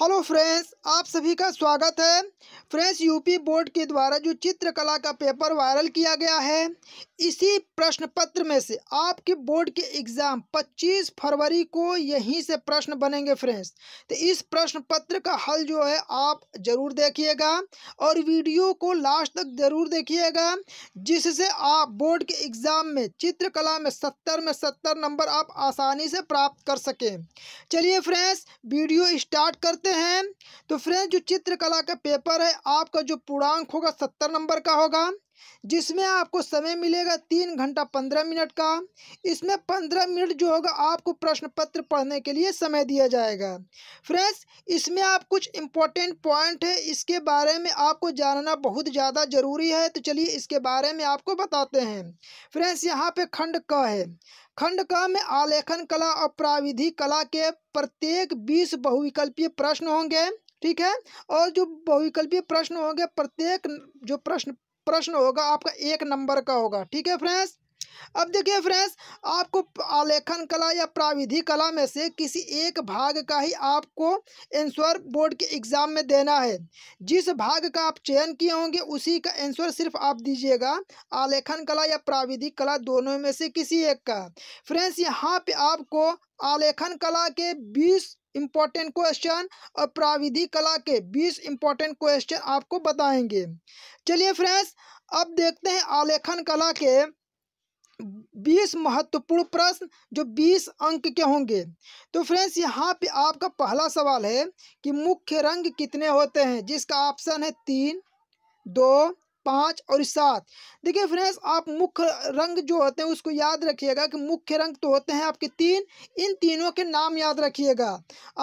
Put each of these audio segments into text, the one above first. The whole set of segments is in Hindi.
हेलो फ्रेंड्स आप सभी का स्वागत है फ्रेंड्स यूपी बोर्ड के द्वारा जो चित्रकला का पेपर वायरल किया गया है इसी प्रश्न पत्र में से आपके बोर्ड के एग्ज़ाम 25 फरवरी को यहीं से प्रश्न बनेंगे फ्रेंड्स तो इस प्रश्न पत्र का हल जो है आप ज़रूर देखिएगा और वीडियो को लास्ट तक ज़रूर देखिएगा जिससे आप बोर्ड के एग्ज़ाम में चित्रकला में सत्तर में सत्तर नंबर आप आसानी से प्राप्त कर सकें चलिए फ्रेंड्स वीडियो स्टार्ट करते हैं तो फ्रेंड जो चित्रकला का पेपर है आपका जो पूर्णांक होगा सत्तर नंबर का होगा जिसमें आपको समय मिलेगा तीन घंटा पंद्रह मिनट का इसमें पंद्रह मिनट जो होगा आपको प्रश्न पत्र पढ़ने के लिए समय दिया जाएगा फ्रेंड्स इसमें आप कुछ इम्पोर्टेंट पॉइंट है इसके बारे में आपको जानना बहुत ज़्यादा ज़रूरी है तो चलिए इसके बारे में आपको बताते हैं फ्रेंड्स यहाँ पे खंड क है खंड का में आलेखन कला और प्राविधि कला के प्रत्येक बीस बहुविकल्पीय प्रश्न होंगे ठीक है और जो बहुविकल्पीय प्रश्न होंगे प्रत्येक जो प्रश्न प्रश्न होगा आपका एक नंबर का होगा ठीक है फ्रेंड्स अब देखिए फ्रेंड्स आपको आलेखन कला या प्राविधि कला में से किसी एक भाग का ही आपको एंसर बोर्ड के एग्ज़ाम में देना है जिस भाग का आप चयन किए होंगे उसी का एंसर सिर्फ आप दीजिएगा आलेखन कला या प्राविधि कला दोनों में से किसी एक का फ्रेंड्स यहाँ पे आपको आलेखन कला के बीस इम्पॉर्टेंट क्वेश्चन और प्राविधि कला के बीस इम्पॉर्टेंट क्वेश्चन आपको बताएंगे चलिए फ्रेंड्स अब देखते हैं आलेखन कला के बीस महत्वपूर्ण प्रश्न जो बीस अंक के होंगे तो फ्रेंड्स यहाँ पे आपका पहला सवाल है कि मुख्य रंग कितने होते हैं जिसका ऑप्शन है तीन दो पाँच और सात देखिए फ्रेंड्स आप मुख्य रंग जो होते हैं उसको याद रखिएगा कि मुख्य रंग तो होते हैं आपके तीन इन तीनों के नाम याद रखिएगा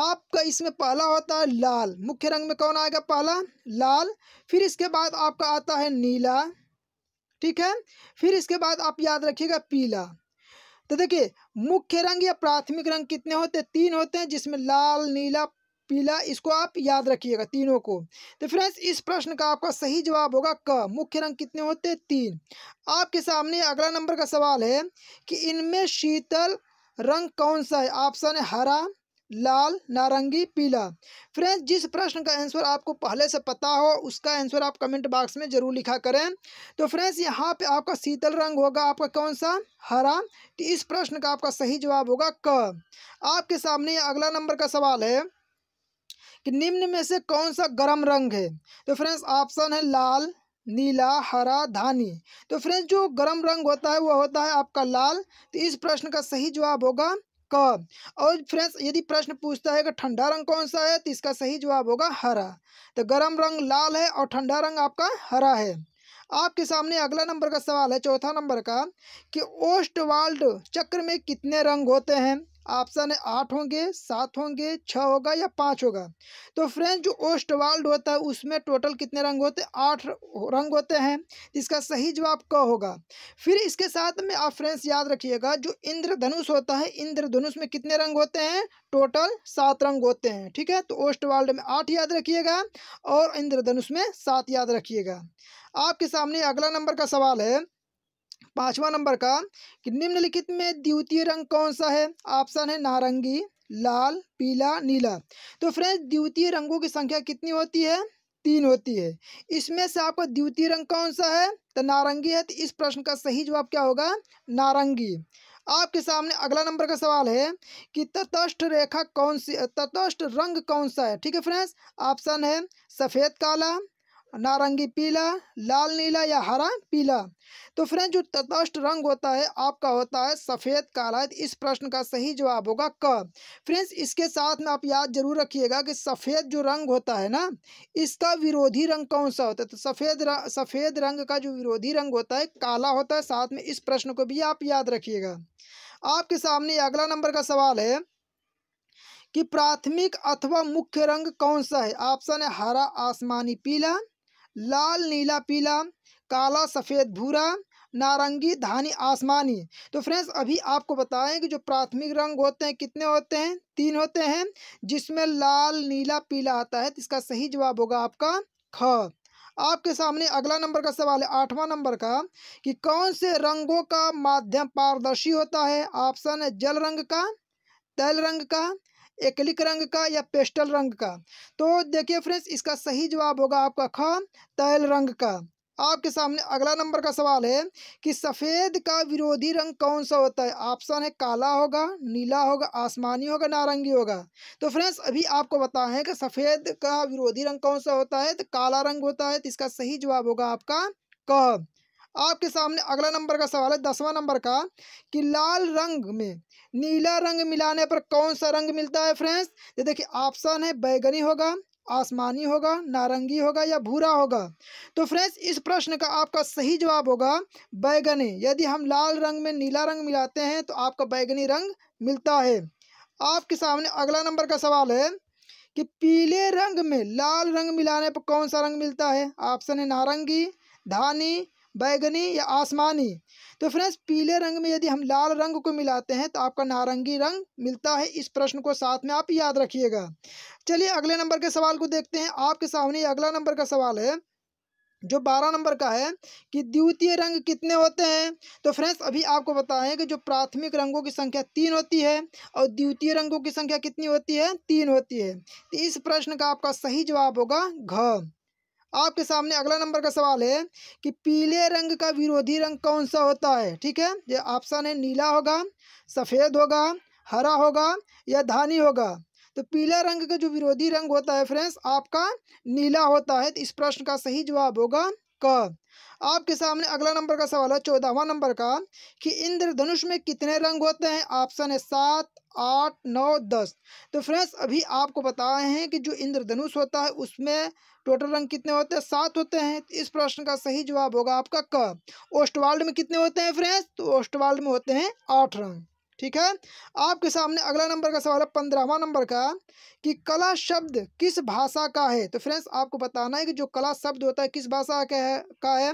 आपका इसमें पहला होता है लाल मुख्य रंग में कौन आएगा पहला लाल फिर इसके बाद आपका आता है नीला ठीक है फिर इसके बाद आप याद रखिएगा पीला तो देखिए मुख्य रंग या प्राथमिक रंग कितने होते हैं तीन होते हैं जिसमें लाल नीला पीला इसको आप याद रखिएगा तीनों को तो फ्रेंड्स इस प्रश्न का आपका सही जवाब होगा क मुख्य रंग कितने होते हैं तीन आपके सामने अगला नंबर का सवाल है कि इनमें शीतल रंग कौन सा है ऑप्शन है हरा लाल नारंगी पीला फ्रेंड्स जिस प्रश्न का आंसर आपको पहले से पता हो उसका आंसर आप कमेंट बॉक्स में ज़रूर लिखा करें तो फ्रेंड्स यहाँ पे आपका शीतल रंग होगा आपका कौन सा हरा तो इस प्रश्न का आपका सही जवाब होगा क आपके सामने अगला नंबर का सवाल है कि निम्न में से कौन सा गर्म रंग है तो फ्रेंड्स ऑप्शन है लाल नीला हरा धानी तो फ्रेंड्स जो गर्म रंग होता है वो होता है आपका लाल तो इस प्रश्न का सही जवाब होगा क और फ्रेंड्स यदि प्रश्न पूछता है कि ठंडा रंग कौन सा है तो इसका सही जवाब होगा हरा तो गर्म रंग लाल है और ठंडा रंग आपका हरा है आपके सामने अगला नंबर का सवाल है चौथा नंबर का कि ओस्टवाल्ड चक्र में कितने रंग होते हैं ऑप्शन है आठ होंगे सात होंगे छः होगा या पाँच होगा तो फ्रेंड जो वर्ल्ड होता है उसमें टोटल कितने रंग होते हैं आठ रंग होते हैं जिसका सही जवाब क होगा फिर इसके साथ में आप फ्रेंड्स याद रखिएगा जो इंद्रधनुष होता है इंद्रधनुष में कितने रंग होते हैं टोटल सात रंग होते हैं ठीक है तो वर्ल्ड में आठ याद रखिएगा और इंद्रधनुष में सात याद रखिएगा आपके सामने अगला नंबर का सवाल है पाँचवा नंबर का कि निम्नलिखित में द्वितीय रंग कौन सा है ऑप्शन है नारंगी लाल पीला नीला तो फ्रेंड्स द्वितीय रंगों की संख्या कितनी होती है तीन होती है इसमें से आपका द्वितीय रंग कौन सा है तो नारंगी है तो इस प्रश्न का सही जवाब क्या होगा नारंगी आपके सामने अगला नंबर का सवाल है कि तटस्थ रेखा कौन सी तटस्थ रंग कौन सा है ठीक है फ्रेंड्स ऑप्शन है सफ़ेद काला नारंगी पीला लाल नीला या हरा पीला तो फ्रेंड जो तटस्थ रंग होता है आपका होता है सफ़ेद काला तो इस प्रश्न का सही जवाब होगा क फ्रेंड्स इसके साथ में आप याद जरूर रखिएगा कि सफ़ेद जो रंग होता है ना इसका विरोधी रंग कौन सा होता है तो सफ़ेद सफ़ेद रंग का जो विरोधी रंग होता है काला होता है साथ में इस प्रश्न को भी आप याद रखिएगा आपके सामने अगला नंबर का सवाल है कि प्राथमिक अथवा मुख्य रंग कौन सा है ऑप्शन है हरा आसमानी पीला लाल नीला पीला काला सफ़ेद भूरा नारंगी धानी आसमानी तो फ्रेंड्स अभी आपको बताएं कि जो प्राथमिक रंग होते हैं कितने होते हैं तीन होते हैं जिसमें लाल नीला पीला आता है तो इसका सही जवाब होगा आपका ख आपके सामने अगला नंबर का सवाल है आठवां नंबर का कि कौन से रंगों का माध्यम पारदर्शी होता है ऑप्शन है जल रंग का तैल रंग का एकलिक रंग का या पेस्टल रंग का तो देखिए फ्रेंड्स इसका सही जवाब होगा आपका ख तैल रंग का आपके सामने अगला नंबर का सवाल है कि सफ़ेद का विरोधी रंग कौन सा होता है ऑप्शन है काला होगा नीला होगा आसमानी होगा नारंगी होगा तो फ्रेंड्स अभी आपको बताएं कि सफ़ेद का विरोधी रंग कौन सा होता है तो काला रंग होता है तो इसका सही जवाब होगा आपका कह आपके सामने अगला नंबर का सवाल है दसवां नंबर का कि लाल रंग में नीला रंग मिलाने पर कौन सा रंग मिलता है फ्रेंड्स ये देखिए ऑप्शन है बैगनी होगा आसमानी होगा नारंगी होगा या भूरा होगा तो फ्रेंड्स इस प्रश्न का आपका सही जवाब होगा बैगनी यदि हम लाल रंग में नीला रंग मिलाते हैं तो आपका बैगनी रंग मिलता है आपके सामने अगला नंबर का सवाल है कि पीले रंग में लाल रंग मिलाने पर कौन सा रंग मिलता है ऑप्शन है नारंगी धानी बैगनी या आसमानी तो फ्रेंड्स पीले रंग में यदि हम लाल रंग को मिलाते हैं तो आपका नारंगी रंग मिलता है इस प्रश्न को साथ में आप याद रखिएगा चलिए अगले नंबर के सवाल को देखते हैं आपके सामने अगला नंबर का सवाल है जो बारह नंबर का है कि द्वितीय रंग कितने होते हैं तो फ्रेंड्स अभी आपको बताएं कि जो प्राथमिक रंगों की संख्या तीन होती है और द्वितीय रंगों की संख्या कितनी होती है तीन होती है तो इस प्रश्न का आपका सही जवाब होगा घ आपके सामने अगला नंबर का सवाल है कि पीले रंग का विरोधी रंग कौन सा होता है ठीक है ये ऑप्शन है नीला होगा सफ़ेद होगा हरा होगा या धानी होगा तो पीला रंग का जो विरोधी रंग होता है फ्रेंड्स आपका नीला होता है तो इस प्रश्न का सही जवाब होगा क आपके सामने अगला नंबर का सवाल है चौदहवा नंबर का कि इंद्रधनुष में कितने रंग होते हैं ऑप्शन है सात आठ नौ दस तो फ्रेंड्स अभी आपको बताए हैं कि जो इंद्रधनुष होता है उसमें टोटल रंग कितने होते हैं सात होते हैं तो इस प्रश्न का सही जवाब होगा आपका क ओस्टवाल्ड में कितने होते हैं फ्रेंड्स तो ओस्टवाल्ड में होते हैं आठ रंग ठीक है आपके सामने अगला नंबर का सवाल है पंद्रहवा नंबर का कि कला शब्द किस भाषा का है तो फ्रेंड्स आपको बताना है कि जो कला शब्द होता है किस भाषा का है का है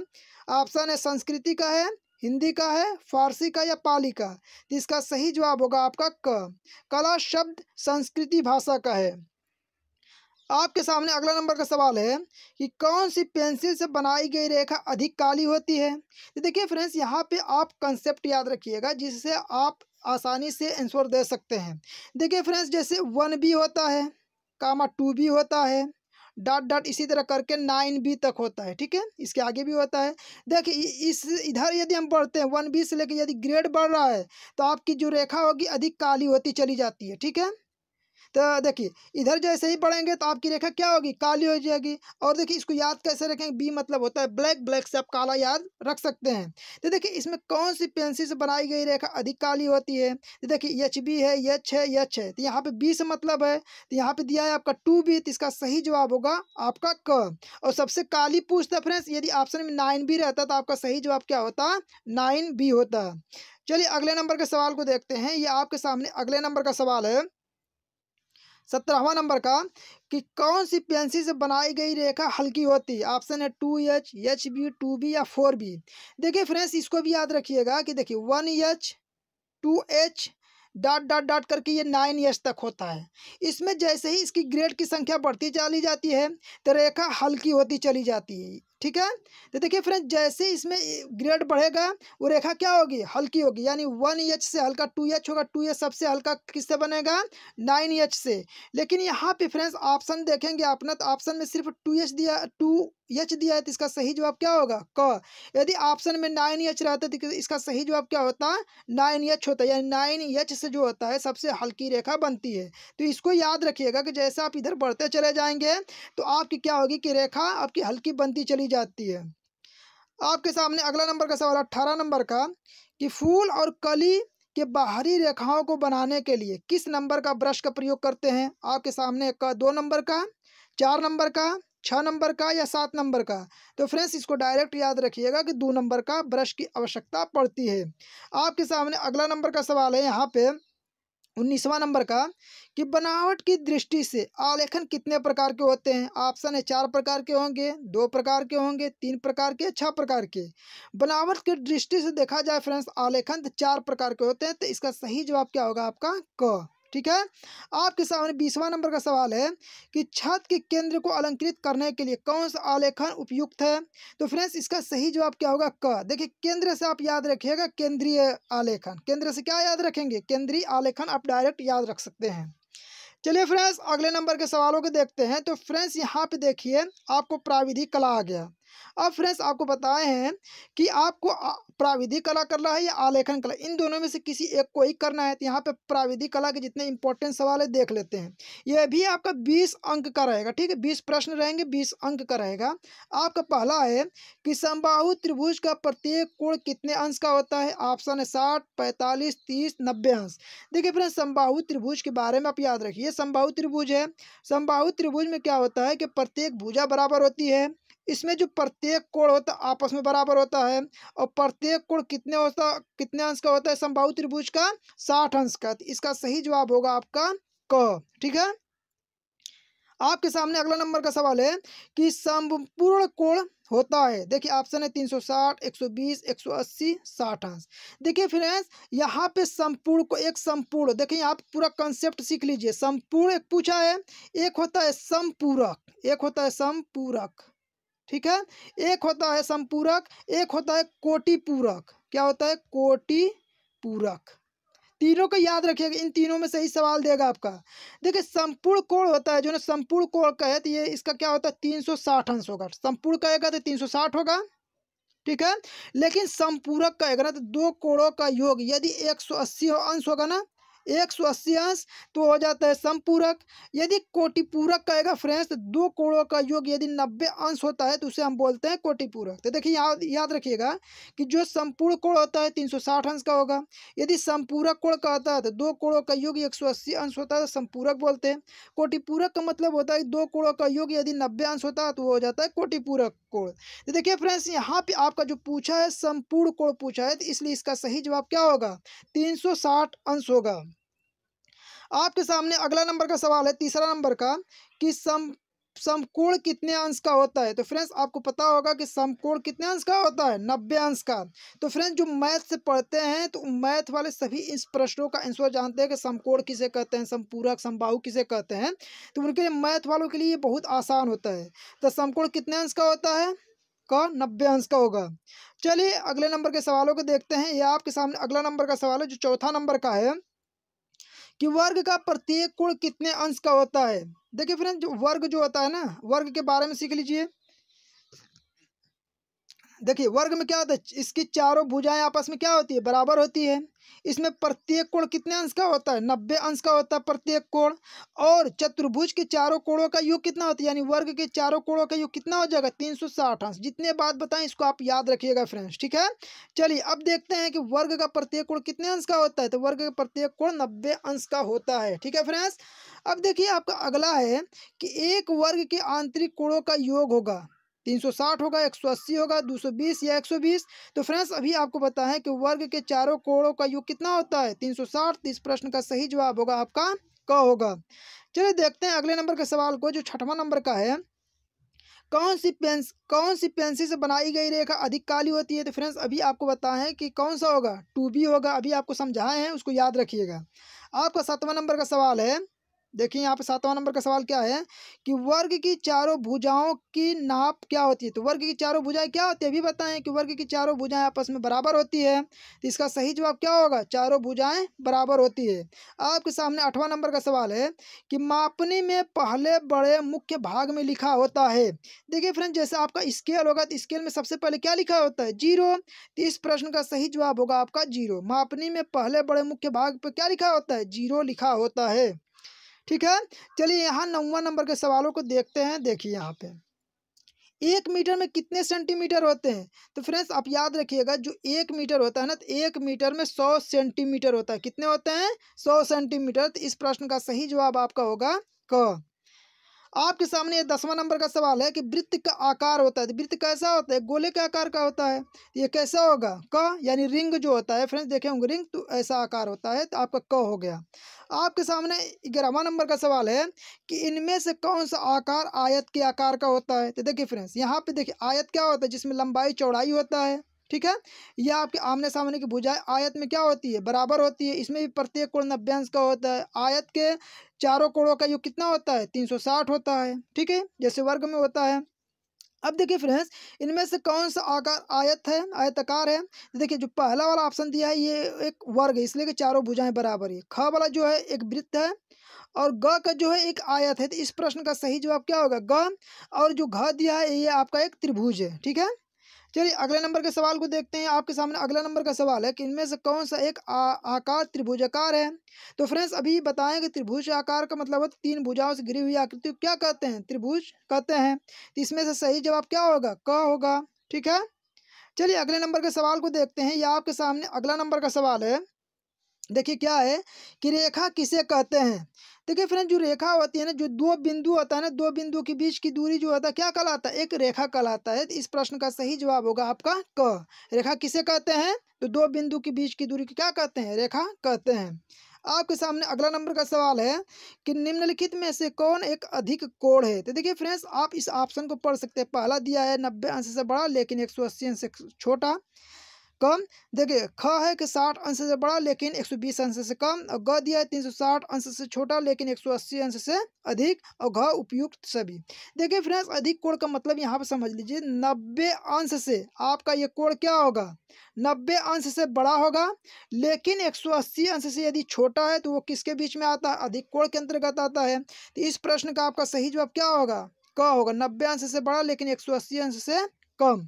ऑप्शन है संस्कृति का है हिंदी का है फारसी का या पाली का इसका सही जवाब होगा आपका क कला शब्द संस्कृति भाषा का है आपके सामने अगला नंबर का सवाल है कि कौन सी पेंसिल से बनाई गई रेखा अधिक काली होती है तो देखिए फ्रेंड्स यहाँ पे आप कंसेप्ट याद रखिएगा जिससे आप आसानी से आंसर दे सकते हैं देखिए फ्रेंड्स जैसे वन भी होता है कामा टू भी होता है डॉट डॉट इसी तरह करके नाइन बी तक होता है ठीक है इसके आगे भी होता है देखिए इस इधर यदि हम बढ़ते हैं वन बी से लेकर यदि ग्रेड बढ़ रहा है तो आपकी जो रेखा होगी अधिक काली होती चली जाती है ठीक है तो देखिए इधर जैसे ही पढ़ेंगे तो आपकी रेखा क्या होगी काली हो जाएगी और देखिए इसको याद कैसे रखेंगे बी मतलब होता है ब्लैक ब्लैक से आप काला याद रख सकते हैं तो देखिए इसमें कौन सी पेंसिल से बनाई गई रेखा अधिक काली होती है तो देखिए एच बी है यच है यच है तो यहाँ पे बी से मतलब है तो यहाँ पे दिया है आपका टू बी तो इसका सही जवाब होगा आपका क और सबसे काली पूछता फ्रेंड्स यदि ऑप्शन में नाइन बी रहता तो आपका सही जवाब क्या होता नाइन बी होता चलिए अगले नंबर के सवाल को देखते हैं ये आपके सामने अगले नंबर का सवाल है सत्रहवा नंबर का कि कौन सी पेंसिल से बनाई गई रेखा हल्की होती है ऑप्शन है two H H B two B या फोर बी देखिए फ्रेंड्स इसको भी याद रखिएगा कि देखिए one H two H dot dot dot करके ये नाइन एच तक होता है इसमें जैसे ही इसकी ग्रेड की संख्या बढ़ती चली जाती है तो रेखा हल्की होती चली जाती है ठीक है तो देखिए फ्रेंड जैसे इसमें ग्रेड बढ़ेगा वो रेखा क्या होगी हल्की होगी यानी वन एच से हल्का टू एच होगा टू एच सबसे हल्का किससे बनेगा नाइन एच से लेकिन यहाँ पे फ्रेंड्स ऑप्शन देखेंगे अपना तो ऑप्शन में सिर्फ टू एच दिया टू एच दिया है तो इसका सही जवाब क्या होगा क यदि ऑप्शन में नाइन एच रहता तो इसका सही जवाब क्या होता नाइन एच होता है यानी नाइन एच से जो होता है सबसे हल्की रेखा बनती है तो इसको याद रखिएगा कि जैसे आप इधर बढ़ते चले जाएंगे तो आपकी क्या होगी कि रेखा आपकी हल्की बनती चली मानी जाती है आपके सामने अगला नंबर का सवाल अट्ठारह नंबर का कि फूल और कली के बाहरी रेखाओं को बनाने के लिए किस नंबर का ब्रश का प्रयोग करते हैं आपके सामने का दो नंबर का चार नंबर का छः नंबर का या सात नंबर का तो फ्रेंड्स इसको डायरेक्ट याद रखिएगा कि दो नंबर का ब्रश की आवश्यकता पड़ती है आपके सामने अगला नंबर का सवाल है यहाँ पे उन्नीसवा नंबर का कि बनावट की दृष्टि से आलेखन कितने प्रकार के होते हैं ऑप्शन है चार प्रकार के होंगे दो प्रकार के होंगे तीन प्रकार के छह प्रकार के बनावट की दृष्टि से देखा जाए फ्रेंड्स आलेखन तो चार प्रकार के होते हैं तो इसका सही जवाब क्या होगा आपका क ठीक है आपके सामने बीसवा नंबर का सवाल है कि छत के केंद्र को अलंकृत करने के लिए कौन सा आलेखन उपयुक्त है तो फ्रेंड्स इसका सही जवाब क्या होगा क देखिए केंद्र से आप याद रखिएगा केंद्रीय आलेखन केंद्र से क्या याद रखेंगे केंद्रीय आलेखन आप डायरेक्ट याद रख सकते हैं चलिए फ्रेंड्स अगले नंबर के सवालों को देखते हैं तो फ्रेंड्स यहाँ पे देखिए आपको प्राविधिक कला आ गया अब फ्रेंड्स आपको बताए हैं कि आपको प्राविधिक कला करना है या आलेखन कला इन दोनों में से किसी एक को ही करना है तो यहाँ पे प्राविधिक कला के जितने इंपॉर्टेंट सवाल है देख लेते हैं यह भी आपका बीस अंक का रहेगा ठीक है बीस प्रश्न रहेंगे बीस अंक का रहेगा आपका पहला है कि संबाहु त्रिभुज का प्रत्येक कोण कितने अंश का होता है ऑप्शन है साठ पैंतालीस तीस नब्बे अंश देखिए फ्रेंड्स संबाहु त्रिभुज के बारे में आप याद रखिए संबाहु त्रिभुज है संबाहु त्रिभुज में क्या होता है कि प्रत्येक भुजा बराबर होती है इसमें जो प्रत्येक कोण होता है आपस में बराबर होता है और प्रत्येक कोण कितने होता कितने अंश का होता है संभाव त्रिभुज का साठ अंश का तो इसका सही जवाब होगा आपका क ठीक है आपके सामने अगला नंबर का सवाल है कि संपूर्ण कोण होता है देखिए ऑप्शन है तीन सौ साठ एक सौ बीस एक सौ अस्सी साठ अंश देखिए फ्रेंड्स यहाँ पे संपूर्ण को एक संपूर्ण देखिए आप पूरा कंसेप्ट सीख लीजिए संपूर्ण एक पूछा है एक होता है संपूरक एक होता है संपूरक ठीक है एक होता है संपूरक एक होता है कोटि पूरक क्या होता है कोटि पूरक तीनों को याद रखिएगा इन तीनों में सही सवाल देगा आपका देखिए संपूर्ण कोण होता है जो ना संपूर्ण कोण का है तो ये इसका क्या होता है तीन सौ साठ अंश होगा संपूर्ण कहेगा तो तीन सौ साठ होगा ठीक है लेकिन संपूरक कहेगा ना तो दो कोणों का योग यदि एक सौ अस्सी अंश होगा ना एक सौ अस्सी अंश तो हो जाता है संपूरक यदि कोटिपूरक कहेगा फ्रेंड्स तो दो कोड़ों का योग यदि नब्बे अंश होता है तो उसे हम बोलते हैं कोटिपूरक तो देखिए याद याद रखिएगा कि जो संपूर्ण कोण होता है तीन सौ साठ अंश का होगा यदि संपूरक कोण का होता है तो दो कोड़ों का योग एक सौ अस्सी अंश होता है तो संपूरक बोलते हैं कोटिपूरक का मतलब होता है दो कोड़ों का योग यदि नब्बे अंश होता है तो वो हो जाता है कोटिपूरक कोण तो देखिए फ्रेंड्स यहाँ पर आपका जो पूछा है संपूर्ण कोण पूछा है तो इसलिए इसका सही जवाब क्या होगा तीन सौ साठ अंश होगा आपके सामने अगला नंबर का सवाल है तीसरा नंबर का कि सम समकोण कितने अंश का होता है तो फ्रेंड्स आपको पता होगा कि समकोण कितने अंश का होता है नब्बे अंश का तो फ्रेंड्स जो मैथ से पढ़ते हैं तो मैथ वाले सभी इस प्रश्नों का आंसर जानते हैं कि समकोण किसे कहते हैं समपूरक समबाहु किसे कहते हैं तो उनके लिए मैथ वालों के लिए ये बहुत आसान होता है तो समकोण कितने अंश का होता है का नब्बे अंश का होगा चलिए अगले नंबर के सवालों को देखते हैं यह आपके सामने अगला नंबर का सवाल है जो चौथा नंबर का है कि वर्ग का प्रत्येक कुण कितने अंश का होता है देखिए फ्रेंड वर्ग जो होता है ना वर्ग के बारे में सीख लीजिए देखिए वर्ग में क्या होता है इसकी चारों भुजाएं आपस में क्या होती है बराबर होती है इसमें प्रत्येक कोण कितने अंश का होता है नब्बे अंश का होता है प्रत्येक कोण और चतुर्भुज के चारों कोणों का योग कितना होता है यानी वर्ग के चारों कोणों का योग कितना हो जाएगा तीन सौ साठ अंश जितने बात बताएं इसको आप याद रखिएगा फ्रेंड्स ठीक है चलिए अब देखते हैं कि वर्ग का प्रत्येक कोण कितने अंश का होता है तो वर्ग का प्रत्येक कोण नब्बे अंश का होता है ठीक है फ्रेंड्स अब देखिए आपका अगला है कि एक वर्ग के आंतरिक कोणों का योग होगा तीन सौ साठ होगा एक सौ अस्सी होगा दो सौ बीस या एक सौ बीस तो फ्रेंड्स अभी आपको पता है कि वर्ग के चारों कोणों का योग कितना होता है तीन सौ साठ तो इस प्रश्न का सही जवाब होगा आपका क होगा चलिए देखते हैं अगले नंबर के सवाल को जो छठवां नंबर का है कौन सी पेंस कौन सी पेंसिल से बनाई गई रेखा अधिक काली होती है तो फ्रेंड्स अभी आपको बताएं कि कौन सा होगा टू बी होगा अभी आपको समझाए हैं उसको याद रखिएगा आपका सातवां नंबर का सवाल है देखिए यहाँ पे सातवां नंबर का सवाल क्या है कि वर्ग की चारों भुजाओं की नाप क्या होती है तो वर्ग की चारों भुजाएं क्या होती है अभी बताएं कि वर्ग की चारों भुजाएं आपस में बराबर होती है तो इसका सही जवाब क्या होगा चारों भुजाएं बराबर होती है आपके सामने आठवां नंबर का सवाल है कि मापनी में पहले बड़े मुख्य भाग में लिखा होता है देखिए फ्रेंड जैसे आपका स्केल होगा तो स्केल में सबसे पहले क्या लिखा होता है जीरो तो इस प्रश्न का सही जवाब होगा आपका जीरो मापनी में पहले बड़े मुख्य भाग पर क्या लिखा होता है जीरो लिखा होता है ठीक है चलिए यहाँ नौवा नंबर के सवालों को देखते हैं देखिए यहाँ पे एक मीटर में कितने सेंटीमीटर होते हैं तो फ्रेंड्स आप याद रखिएगा जो एक मीटर होता है ना तो एक मीटर में सौ सेंटीमीटर होता है कितने होते हैं सौ सेंटीमीटर तो इस प्रश्न का सही जवाब आपका होगा क आपके सामने दसवां नंबर का सवाल है कि वृत्त का आकार होता है तो वृत्त कैसा होता है गोले के आकार का होता है ये कैसा होगा क यानी रिंग जो होता है फ्रेंड्स देखे होंगे रिंग तो ऐसा आकार होता है तो आपका क हो गया आपके सामने ग्यारहवा नंबर का सवाल है कि इनमें से कौन सा आकार आयत के आकार का होता है तो देखिए फ्रेंड्स यहाँ पे देखिए आयत क्या होता है जिसमें लंबाई चौड़ाई होता है ठीक है यह आपके आमने सामने की भुजाएं आयत में क्या होती है बराबर होती है इसमें भी प्रत्येक कोण नब्बे अंश का होता है आयत के चारों कोणों का योग कितना होता है तीन सौ साठ होता है ठीक है जैसे वर्ग में होता है अब देखिए फ्रेंड्स इनमें से कौन सा आकार आयत है आयताकार है देखिए जो पहला वाला ऑप्शन दिया है ये एक वर्ग है इसलिए कि चारों भुजाएं बराबर है ख वाला जो है एक वृत्त है और ग का जो है एक आयत है तो इस प्रश्न का सही जवाब क्या होगा ग और जो घ दिया है ये आपका एक त्रिभुज है ठीक है चलिए अगले नंबर के सवाल को देखते हैं आपके सामने अगला नंबर का सवाल है कि इनमें से कौन सा एक आ, आकार त्रिभुज आकार है तो फ्रेंड्स अभी बताएं कि त्रिभुज आकार का मतलब तीन भुजाओं से गिरी हुई आकृति क्या कहते हैं त्रिभुज कहते हैं तो इसमें से सही जवाब क्या होगा क होगा ठीक है चलिए अगले नंबर के सवाल को देखते हैं यह आपके सामने अगला नंबर का सवाल है देखिए क्या है कि रेखा किसे कहते हैं देखिए फ्रेंड जो रेखा होती है ना जो दो बिंदु होता है ना दो बिंदु के बीच की दूरी जो होता है क्या कहलाता है एक रेखा कहलाता है इस प्रश्न का सही जवाब होगा आपका क रेखा किसे कहते हैं तो दो बिंदु के बीच की दूरी को क्या कहते हैं रेखा कहते हैं आपके सामने अगला नंबर का सवाल है कि निम्नलिखित में से कौन एक अधिक कोण है तो देखिए फ्रेंड्स आप इस ऑप्शन को पढ़ सकते हैं पहला दिया है नब्बे अंश से बड़ा लेकिन एक सौ अस्सी अंश से छोटा कम देखिए ख है कि साठ अंश से बड़ा लेकिन एक सौ बीस अंश से कम और ग दिया है तीन सौ साठ अंश से छोटा लेकिन एक सौ अस्सी अंश से अधिक और घ उपयुक्त सभी देखिए फ्रेंड्स अधिक कोण का मतलब यहाँ पर समझ लीजिए नब्बे अंश से आपका ये कोण क्या होगा नब्बे अंश से बड़ा होगा लेकिन एक सौ अस्सी अंश से यदि छोटा है तो वो किसके बीच में आता है अधिक कोण के अंतर्गत आता है तो इस प्रश्न का आपका सही जवाब क्या होगा क होगा नब्बे अंश से बड़ा लेकिन एक सौ अस्सी अंश से कम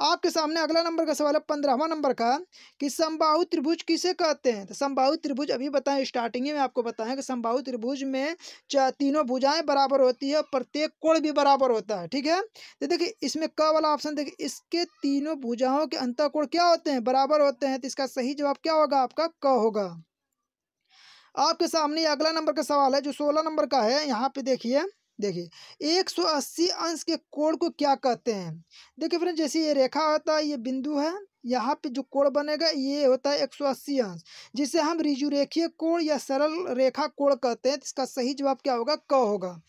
आपके सामने अगला नंबर का सवाल है पंद्रहवा नंबर का कि समबाहु त्रिभुज किसे कहते हैं तो समबाहु त्रिभुज अभी बताएं स्टार्टिंग में आपको बताएं कि समबाहु त्रिभुज में तीनों भुजाएं बराबर होती है प्रत्येक कोण भी बराबर होता है ठीक है तो देखिए इसमें क वाला ऑप्शन देखिए इसके तीनों भुजाओं के अंतर कोण क्या होते हैं बराबर होते हैं तो इसका सही जवाब क्या होगा आपका क होगा आपके सामने अगला नंबर का सवाल है जो सोलह नंबर का है यहाँ पे देखिए देखिए 180 अंश के कोण को क्या कहते हैं देखिए फ्रेंड जैसे ये रेखा होता है ये बिंदु है यहाँ पे जो कोण बनेगा ये होता है 180 अंश जिसे हम रिजुरेखीय कोण या सरल रेखा कोण कहते हैं इसका सही जवाब क्या होगा क होगा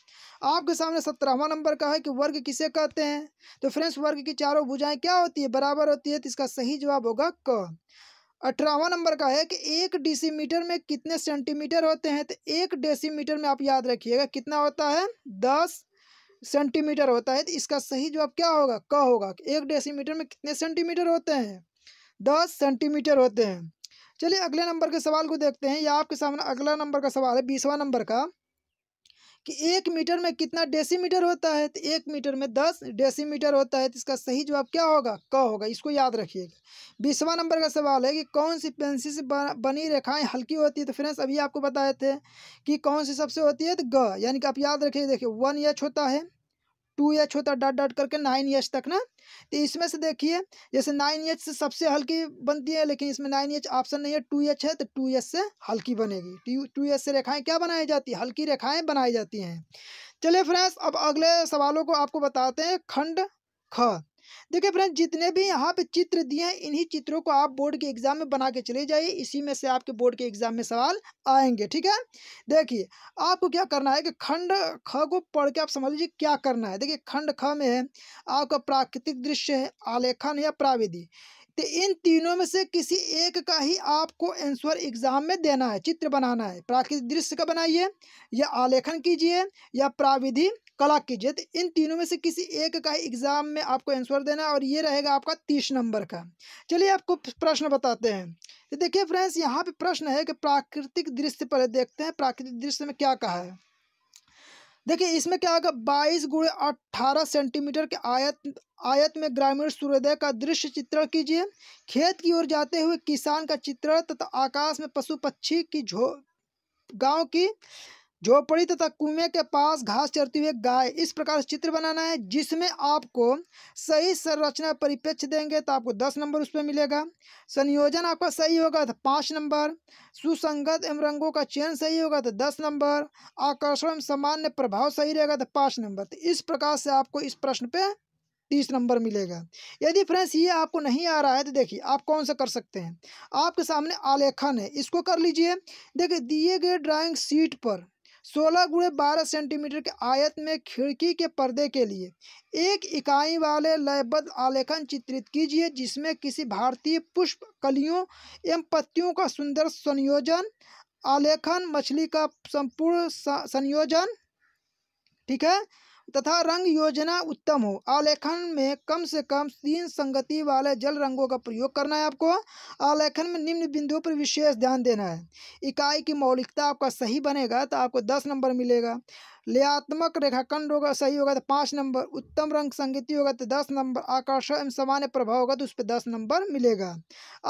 आपके सामने सत्रहवा नंबर का है कि वर्ग किसे कहते हैं तो फ्रेंड्स वर्ग की चारों भुजाएं क्या होती है बराबर होती है तो इसका सही जवाब होगा क अठारहवा नंबर का है कि एक डेसीमीटर में कितने सेंटीमीटर होते हैं तो एक डेसीमीटर में आप याद रखिएगा कितना होता है दस सेंटीमीटर होता है तो इसका सही जवाब क्या होगा क होगा एक डेसीमीटर में कितने सेंटीमीटर होते हैं दस सेंटीमीटर होते हैं चलिए अगले नंबर के सवाल को देखते हैं या आपके सामने अगला नंबर का सवाल है बीसवा नंबर का कि एक मीटर में कितना डेसीमीटर होता है तो एक मीटर में दस डेसीमीटर होता है तो इसका सही जवाब क्या होगा क होगा इसको याद रखिएगा बीसवा नंबर का सवाल है कि कौन सी पेंसिल से बनी रेखाएं हल्की होती है तो फ्रेंड्स अभी आपको बताए थे कि कौन सी सबसे होती है तो ग यानी कि आप याद रखिए देखिए वन एच होता है टू एच होता डॉट डॉट करके नाइन एच तक ना तो इसमें से देखिए जैसे नाइन एच से सबसे हल्की बनती है लेकिन इसमें नाइन एच ऑप्शन नहीं है टू एच है तो टू एच से हल्की बनेगी तो टू एच से रेखाएं क्या बनाई जाती है हल्की रेखाएं बनाई जाती हैं चलिए फ्रेंड्स अब अगले सवालों को आपको बताते हैं खंड ख देखिए फ्रेंड्स जितने भी यहाँ पे चित्र दिए हैं इन्हीं चित्रों को आप बोर्ड के एग्जाम में बना के चले जाइए इसी में से आपके बोर्ड के एग्जाम में सवाल आएंगे ठीक है देखिए आपको क्या करना है कि खंड ख को पढ़ के आप समझ लीजिए क्या करना है देखिए खंड ख में है आपका प्राकृतिक दृश्य है आलेखन या प्राविधि तो इन तीनों में से किसी एक का ही आपको आंसर एग्ज़ाम में देना है चित्र बनाना है प्राकृतिक दृश्य का बनाइए या आलेखन कीजिए या प्राविधि कला कीजिए तो इन तीनों में से किसी एक का ही एग्ज़ाम में आपको आंसर देना है और ये रहेगा आपका तीस नंबर का चलिए आपको प्रश्न बताते हैं तो देखिए फ्रेंड्स यहाँ पे प्रश्न है कि प्राकृतिक दृश्य पर देखते हैं प्राकृतिक दृश्य में क्या कहा है देखिए इसमें क्या होगा बाईस गुड़े अट्ठारह सेंटीमीटर के आयत आयत में ग्रामीण सूर्योदय का दृश्य चित्रण कीजिए खेत की ओर जाते हुए किसान का चित्रण तथा आकाश में पशु पक्षी की झो गांव की झोपड़ी तथा कुएं के पास घास चरती हुई गाय इस प्रकार चित्र बनाना है जिसमें आपको सही संरचना परिप्रेक्ष्य देंगे तो आपको दस नंबर उस पर मिलेगा संयोजन आपका सही होगा तो पाँच नंबर सुसंगत एवं रंगों का चयन सही होगा तो दस नंबर आकर्षण एवं सामान्य प्रभाव सही रहेगा तो पाँच नंबर तो इस प्रकार से आपको इस प्रश्न पर तीस नंबर मिलेगा यदि फ्रेंड्स ये आपको नहीं आ रहा है तो देखिए आप कौन सा कर सकते हैं आपके सामने आलेखन है इसको कर लीजिए देखिए दिए गए ड्राइंग शीट पर सोलह गुणे बारह सेंटीमीटर के आयत में खिड़की के पर्दे के लिए एक इकाई वाले लयबद्ध आलेखन चित्रित कीजिए जिसमें किसी भारतीय पुष्प कलियों एवं पत्तियों का सुंदर संयोजन आलेखन मछली का संपूर्ण संयोजन ठीक है तथा रंग योजना उत्तम हो आलेखन में कम से कम तीन संगति वाले जल रंगों का प्रयोग करना है आपको आलेखन में निम्न बिंदुओं पर विशेष ध्यान देना है इकाई की मौलिकता आपका सही बनेगा तो आपको दस नंबर मिलेगा लेआत्मक रेखाखंड होगा तो सही होगा तो पाँच नंबर उत्तम रंग संगति होगा तो दस नंबर आकर्षण एवं सामान्य प्रभाव होगा तो उस पर दस नंबर मिलेगा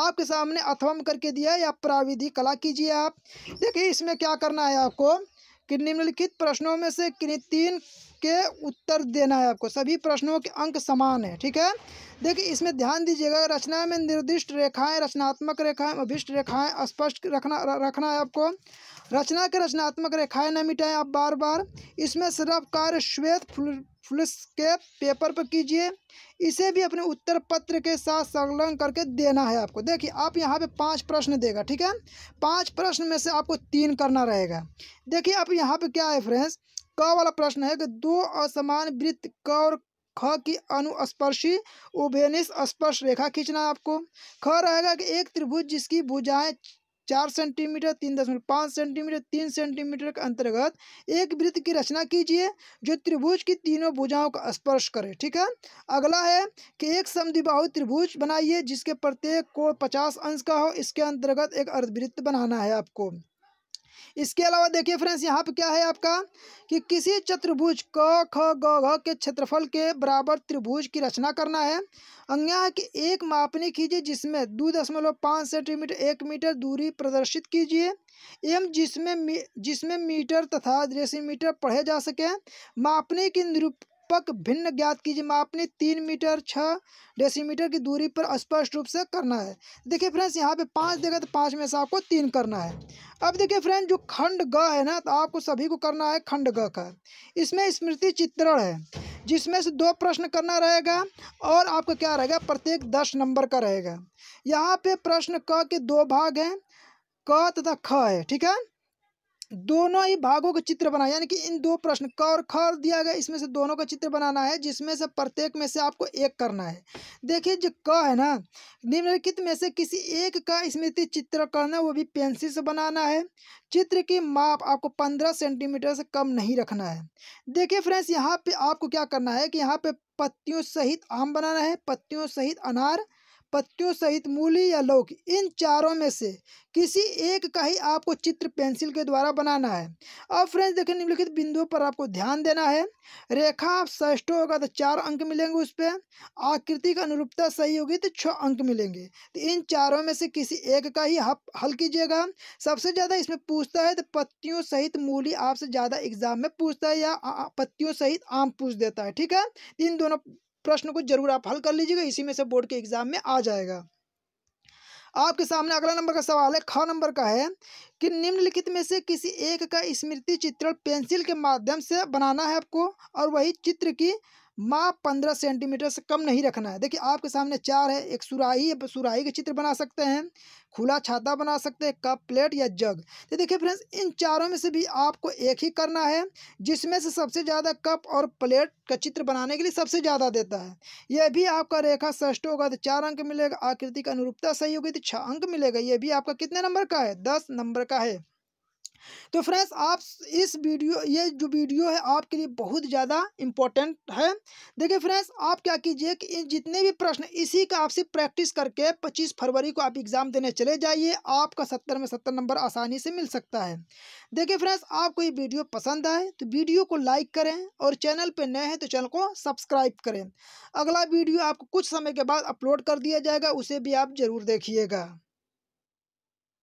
आपके सामने अथवम करके दिया या प्राविधि कला कीजिए आप देखिए इसमें क्या करना है आपको कि निम्नलिखित प्रश्नों में से किन तीन के उत्तर देना है आपको सभी प्रश्नों के अंक समान है ठीक है देखिए इसमें ध्यान दीजिएगा रचना में निर्दिष्ट रेखाएं रचनात्मक रेखाएं अभिष्ट रेखाएं स्पष्ट रखना रखना है आपको रचना के रचनात्मक रेखाएं न मिटाएं आप बार बार इसमें सिर्फ कार्य श्वेत फ्लुस के पेपर पर कीजिए इसे भी अपने उत्तर पत्र के साथ संलग्न करके देना है आपको देखिए आप यहाँ पे पांच प्रश्न देगा ठीक है पांच प्रश्न में से आपको तीन करना रहेगा देखिए आप यहाँ पे क्या है फ्रेंड्स क वाला प्रश्न है कि दो असमान वृत्त क और ख की अनुस्पर्शी उभेनिस स्पर्श रेखा खींचना है आपको ख रहेगा कि एक त्रिभुज जिसकी भुजाएं चार सेंटीमीटर तीन दशमलव पाँच सेंटीमीटर तीन सेंटीमीटर के अंतर्गत एक वृत्त की रचना कीजिए जो त्रिभुज की तीनों भुजाओं का स्पर्श करे ठीक है अगला है कि एक समद्विबाहु त्रिभुज बनाइए जिसके प्रत्येक कोण पचास अंश का हो इसके अंतर्गत एक अर्धवृत्त बनाना है आपको इसके अलावा देखिए फ्रेंड्स यहाँ पे क्या है आपका कि किसी चतुर्भुज क ख ग के क्षेत्रफल के बराबर त्रिभुज की रचना करना है अंग्या की एक मापनी कीजिए जिसमें दो दशमलव पाँच सेंटीमीटर एक मीटर दूरी प्रदर्शित कीजिए एवं जिसमें जिसमें मीटर तथा डेसीमीटर पढ़े जा सके मापने की निरूप पक भिन्न ज्ञात कीजिए मापनी तीन मीटर छः डेसीमीटर की दूरी पर स्पष्ट रूप से करना है देखिए फ्रेंड्स यहाँ पे पाँच देगा तो पाँच में से आपको तीन करना है अब देखिए फ्रेंड जो खंड ग है ना तो आपको सभी को करना है खंड ग का इसमें स्मृति चित्रण है जिसमें से दो प्रश्न करना रहेगा और आपका क्या रहेगा प्रत्येक दस नंबर का रहेगा यहाँ पे प्रश्न क के दो भाग हैं क तथा ख है ठीक है दोनों ही भागों के चित्र बनाए यानी कि इन दो प्रश्न क और ख दिया गया इसमें से दोनों का चित्र बनाना है जिसमें से प्रत्येक में से आपको एक करना है देखिए जो क है ना निम्नलिखित में से किसी एक का स्मृति चित्र करना वो भी पेंसिल से बनाना है चित्र की माप आपको पंद्रह सेंटीमीटर से कम नहीं रखना है देखिए फ्रेंड्स यहाँ पे आपको क्या करना है कि यहाँ पे पत्तियों सहित आम बनाना है पत्तियों सहित अनार पत्तियों सहित मूली या लौक इन चारों में से किसी एक का ही आपको चित्र पेंसिल के द्वारा बनाना है अब फ्रेंड्स देखिए निम्नलिखित बिंदुओं पर आपको ध्यान देना है रेखा आप ष्ठ होगा तो चार अंक मिलेंगे उस पर आकृति का अनुरूपता सही होगी तो छः अंक मिलेंगे तो इन चारों में से किसी एक का ही हल कीजिएगा सबसे ज़्यादा इसमें पूछता है तो पत्तियों सहित मूली आपसे ज़्यादा एग्जाम में पूछता है या पत्तियों सहित आम पूछ देता है ठीक है इन दोनों प्रश्न को जरूर आप हल कर लीजिएगा इसी में से बोर्ड के एग्जाम में आ जाएगा आपके सामने अगला नंबर का सवाल है ख नंबर का है कि निम्नलिखित में से किसी एक का स्मृति चित्रण पेंसिल के माध्यम से बनाना है आपको और वही चित्र की माप पंद्रह सेंटीमीटर से कम नहीं रखना है देखिए आपके सामने चार है एक सुराही सुराही का चित्र बना सकते हैं खुला छाता बना सकते हैं कप प्लेट या जग तो देखिए फ्रेंड्स इन चारों में से भी आपको एक ही करना है जिसमें से सबसे ज़्यादा कप और प्लेट का चित्र बनाने के लिए सबसे ज़्यादा देता है यह भी आपका रेखा षष्ठ होगा तो चार अंक मिलेगा आकृति का अनुरूपता सही होगी तो छः अंक मिलेगा यह भी आपका कितने नंबर का है दस नंबर का है तो फ्रेंड्स आप इस वीडियो ये जो वीडियो है आपके लिए बहुत ज़्यादा इम्पोर्टेंट है देखिए फ्रेंड्स आप क्या कीजिए कि जितने भी प्रश्न इसी का आपसे प्रैक्टिस करके पच्चीस फरवरी को आप एग्ज़ाम देने चले जाइए आपका सत्तर में सत्तर नंबर आसानी से मिल सकता है देखिए फ्रेंड्स आपको ये वीडियो पसंद आए तो वीडियो को लाइक करें और चैनल पर नए हैं तो चैनल को सब्सक्राइब करें अगला वीडियो आपको कुछ समय के बाद अपलोड कर दिया जाएगा उसे भी आप ज़रूर देखिएगा